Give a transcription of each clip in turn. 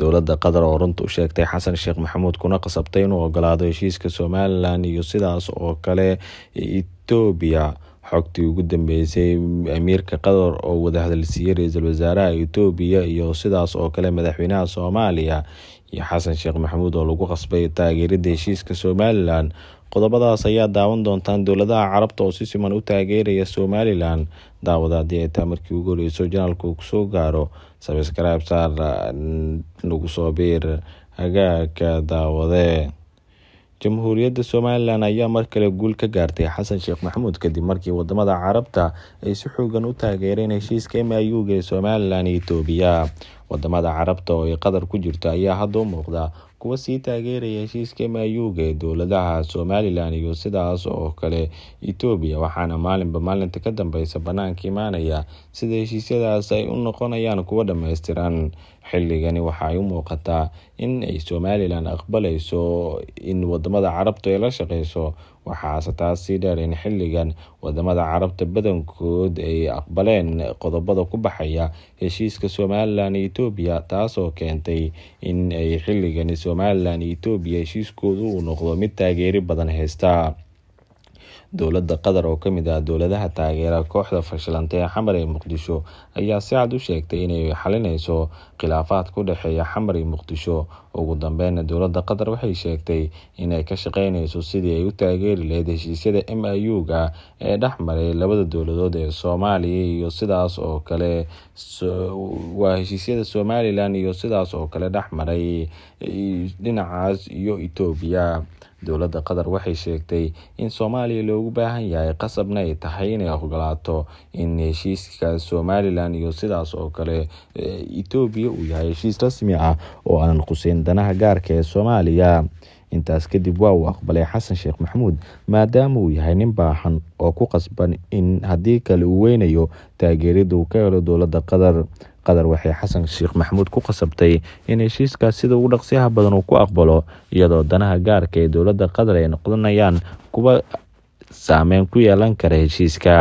dowladda qatar oo runta u sheegtay xasan sheekh maxamuud kuna qasabtay inuu ogolaado heshiiska somalilan iyo sidaas oo kale etoobiya xogtii ugu dambeysay amiirka qatar oo wadahadalsiiyey ra-iisul wasaaraha etoobiya iyo sidaas oo kale madaxweynaha soomaaliya iyo xasan sheekh maxamuud oo lagu qasbay taageerida heshiiska somalilan qodobadaas ayaa daawan doontaan dowladaha carabta oo si siman u taageeraya somalilan daawada haddii ay taa markii ugu horeyso janaalku kusoo gaaro sabskribe saar nagu soo biir hagaagka daawade jamhuuriyadda somalilan ayaa mar kale guul ka gaartay xasan sheekh maxamuud kadib markii wadamada carabta ay si xoogan u taageereen heshiiska m i u-ga ee somalilan iyo itoobiya wadamada carabta oo ay qatar ku jirto ayaa hadda u muuqda kuwa sii taageeraya heshiiska maayuuga ee dowladaha somalilan iyo sidaas oo kale etoobiya waxaana maalinba maalinta ka dambeysa bannaanka imaanaya sida heshiisyadaas ay u noqonayaan kuwa dhammaystiran xilligani waxaay u muuqataa in ay somalilan aqbaleyso in wadamada carabtu ay la shaqeyso waxaase taas sii dheer in xilligan wadamada carabta badankood ay aqbaleen qodobada ku baxaya heshiiska somalilan iyo etoobiya taasoo keentay in ay xilligan somalilan iyo etoobiya heshiiskoodu uu noqdo mid taageeri badan haysta dowladda qatar oo ka mid ah dowladaha taageera kooxda fashilantay ee xamar ee muqdisho ayaa si cad u sheegtay inay xalinayso khilaafaad ku dhexeeya xamar ee muqdisho ugu dambeyna dowladda qatar waxay sheegtay inay ka shaqeynayso sidii ay u taageeri lahayd heshiisyada m i u ga ee dhexmaray labada dowladood ee soomaaliya iyo sidaas oo kale waa heshiisyada somalilan iyo sidaas oo kale dhexmaray dhinacaas iyo etoobiya dowladda qatar waxay sheegtay in soomaaliya loogu baahan yahay qasabna ay tahay inay ogolaato in heshiiska somalilan iyo sidaas oo kale etoobiya eh, uu yahay heshiis rasmi ah oo aan quseyn danaha gaarka ee soomaaliya intaas kadib waa uu aqbalay xasan sheekh maxamuud maadaama uu yahay nin baaxan oo ku qasban in haddii kale uu weynayo taageerida uu ka helo dowladda qatar qatar waxay xasan sheekh maxamuud ku qasabtay in heshiiskaas sida ugu dhaqsiyaha badan uu ku aqbalo iyadoo danaha gaarka ee dowladda qatar ay noqonayaan kuwa saameyn ku yeelan kara heshiiska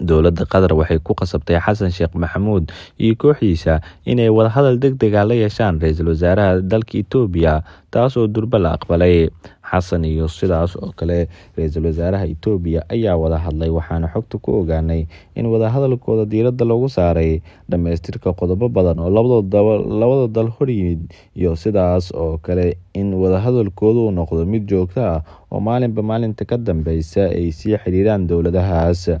dowladda qatar waxay ku qasabtay xasan sheekh maxamuud iyo kooxdiisa inay wadahadal deg dega ah la yeeshaan ra-iisul wasaaraha dalka etoobiya taasoo durba la aqbalay xasan iyo sidaas oo kale ra-iisul wasaaraha etoobiya ayaa wada hadlay waxaana xogta ku ogaanay in wadahadalkooda diiradda lagu saaray dhammaystirka qodobo badan oo labada dal horyimid iyo sidaas oo kale in wadahadalkoodu noqdo mid joogta ah oo maalinba maalinta ka dambeysa ay sii xiriiraan dowladahaas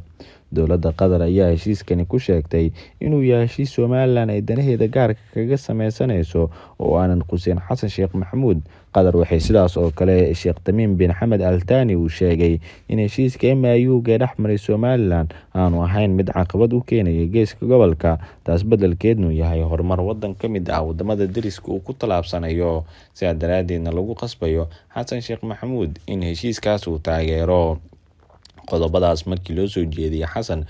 dowladda qatar ayaa heshiiskani ku sheegtay inuu yahay heshiis somalilan ay danaheeda gaarka kaga sameysanayso oo aanan xuseen xasan sheekh maxamuud qatar waxay sidaas oo kale sheekh tamiim bin xamed altani uu sheegay in heshiiska m i u gee dhex maray somalilan aanu ahayn mid caqabad u keenaya geeska gobolka taas beddelkeednu yahay horumar waddan ka mid ah wadamada deriska uu ku tallaabsanayo sidaa daraadeedna lagu qasbayo xasan sheekh maxamuud in heshiiskaas uu taageero qodobadaas markii loo soo jeediyey xasan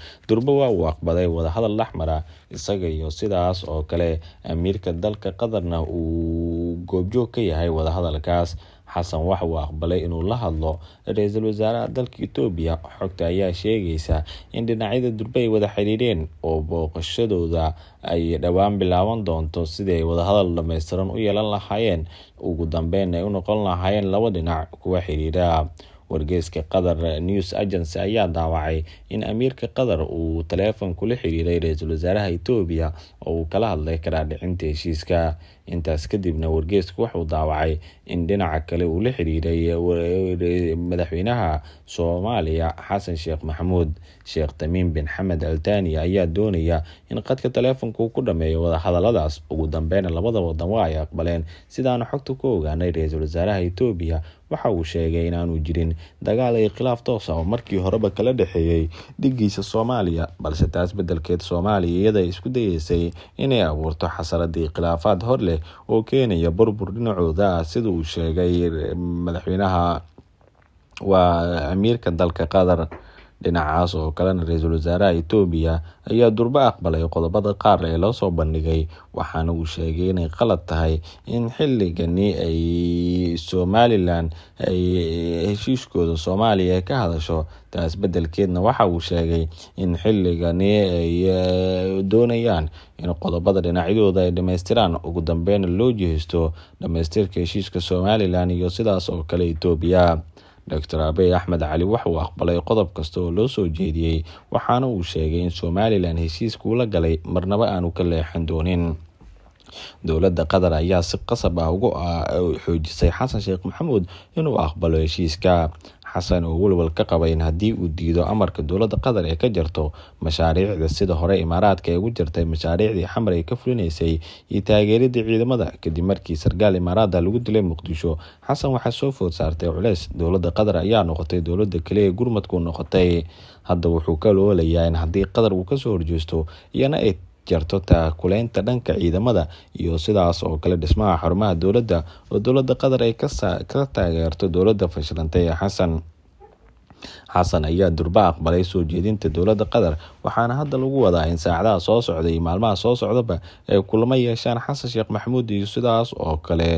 waa uu aqbaday wadahadal dhexmar isaga iyo sidaas oo kale amiirka dalka qatarna uu goobjoog ka yahay wadahadalkaas xasan waxa uu aqbalay inuu la hadlo ra-iisul wasaaraha dalka etoobiya xogta ayaa sheegaysa in dhinacyada durbe ay wada xiriireen oo booqashadooda ay dhowaan bilaaban doonto sidii ay wadahadal dhammaystiran u yeelan lahaayeen ugu dambeyn ay u noqon lahaayeen laba dhinac kuwa xiriira wargeyska qatar eh, news agency ayaa daawacay in amiirka qatar uu taleefon kula xiriiray ra-iisul wasaaraha etoobiya oo uu kala hadlay karaa dhicinta heshiiska intaas kadibna wargeesku waxuu daawacay in dhinaca kale uu la xiriiray madaxweynaha soomaaliya xasan sheekh maxamuud sheekh tamiim bin xamed altaniya ayaa doonaya in khadka qadka taleefonku ku dhammeeyo wadahadaladaas ugu dambeyna labada wadan waa ay aqbaleen sidaanu xogta ku ogaanay ra-iisul wasaaraha etoobiya waxa uu sheegay inaanu jirin dagaal iyo khilaaf toosa ah oo markii horeba kala dhexeeyey dhigiisa soomaaliya balse taas beddelkeed soomaaliya iyada isku dayeysay inay abuurto xasaradii khilaafaad hor leh oo keenaya burbur dhinacooda sida uu sheegay eh, madaxweynaha waa amiirka dalka qatar dhinacaas oo kalena ra-iisul wasaaraha itoobiya ayaa durbo aqbalay qodobada qaar ee loo soo bandhigay waxaana uu sheegay inay qalad tahay in xilligani ay somalilan ay heshiishkooda soomaaliya ka hadasho taas beddelkeedna waxa uu sheegay in xilligani ay eh, doonayaan in qodobada dhinacyadooda ay dhammaystiraan ugu dambeyna loo jiheysto dhammaystirka heshiiska somalilan iyo sidaas oo kale itoobiya dor abey axmed cali waxa uu aqbalay qodob kasta oo loo soo jeediyey waxaana uu sheegay in somalilan heshiiskuula galay marnaba aanu ka leexan doonin dowladda qatar ayaa si qasab ah uga ah, xoojisay xasan sheekh maxamuud inuu aqbalo heshiiska xasan oo walwal ka qaba in haddii uu diido amarka dowladda qatar ee ka jarto mashaariicda sida hore imaaraadka ee ugu jartay mashaariicdii xamar ee ka fulinaysay iyo taageeridii ciidamada kadib markii sarkaal imaaraada lagu dilay muqdisho xasan waxaa soo food saartay culeys dowladda qatar ayaa noqotay dowladda kaliya ee gurmadku noqotay hadda wuxuu ka loolayaa in haddii qatar uu kasoo horjeesto iyana ay jarto taakuleynta dhanka ciidamada iyo sidaas oo kale dhismaha xarumaha dowladda oo dowladda qatar ay ka taageerto dowladda fashilantay ee xasan xasan ayaa durba aqbalay soo jeedinta dowladda qatar waxaana hadda lagu wadaa in saacadaha soo socda iyo maalmaha soo socdaba ay kulamo yeeshaan xasan sheekh maxamuud iyo sidaas oo kale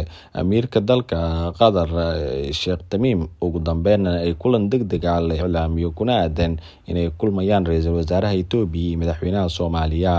amiirka dalka qatar eh, sheekh tamiim ugu dambeynna ay kulan deg dega ah la iclaamiyo kuna aadan inay kulmayaan ra-iisul wasaaraha etoobiya iyo madaxweynaha soomaaliya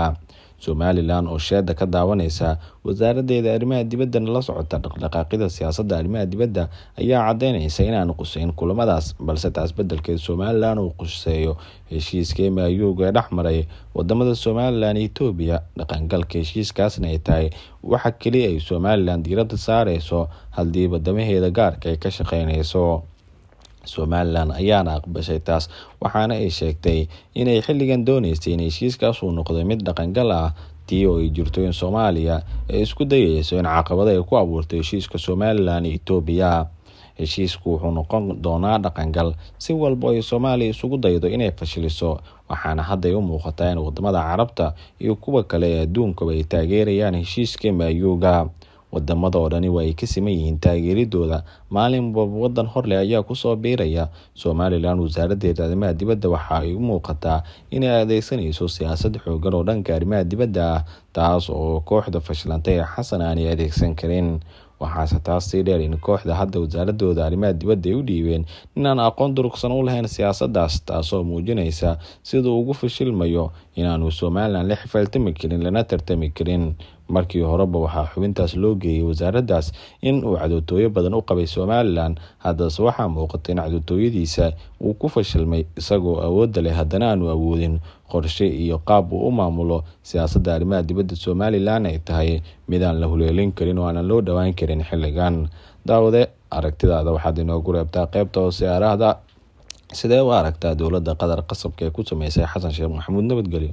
somalilan oo sheeda ka daawaneysa wasaaraddeeda arrimaha dibaddana la socota dhaqdhaqaaqyada siyaasadda arrimaha dibadda ayaa caddeyneysa inaan quseyn kulamadaas balse taas beddelkeed somalilan uu quseeyo heshiiska maayuuga ee dhex maray wadamada somalilan iyo etoobiya dhaqangalka heshiiskaasna ay tahay waxa keliya ay somalilan diiradda saareyso haddii badamaheeda gaarka ay ka shaqeyneyso somalilan ayaana aqbashay taas waxaana ay sheegtay inay xilligan dooneysay in heshiiskaas uu noqday mid dhaqangal ah tii oo ay jirto in soomaaliya ay isku dayayso in caqabada ay ku abuurto heshiiska somalilan iyo etoobiya heshiisku wuxuu noqon doonaa dhaqangal si walba ay soomaaliya isugu daydo inay fashiliso waxaana hadday u muuqataa in waddamada carabta iyo kuwa kale ee adduunkaba ay taageerayaan heshiiska maayuuga wadamada oo dhani waa ay ka siman yihiin taageeridooda maalin wadan horleh ayaa kusoo biiraya somalilan wasaaradeeda arrimaha dibadda waxa ay u muuqataa inay adeegsanayso siyaasad xoogan oo dhanka arrimaha dibadda ah taas oo kooxda fashilantay ee xasan aanay adeegsan karin waxaase taas sii dheer in kooxda hadda wasaaradooda arrimaha dibadda ay u dhiibeen inaan aqoon durugsan u lahayn siyaasadaas taasoo muujinaysa siduu ugu fashilmayo inaanu somalilan la xifaaltami karin lana tartami karin markii horeba waxaa xubintaas loo geeyey wasaaraddaas in uu cadowtooyo badan u qabay somalilan haddase waxaa muuqata in cadowtooyadiisa uu ku fashilmay isagoo awoodda leh haddana aanu awoodin qorshe iyo qaab uu u maamulo siyaasadda arrimaha dibadda somalilan ay tahay midaan la huleelin karin oo aanan loo dhowaan karin xilligan daawade aragtidaada waxaad inoogu reebtaa qeybta hoose araahda sidee u aragtaa dowladda qatar qasabka ee ku sameysay xasan sheekh maxamuud nabadgelyo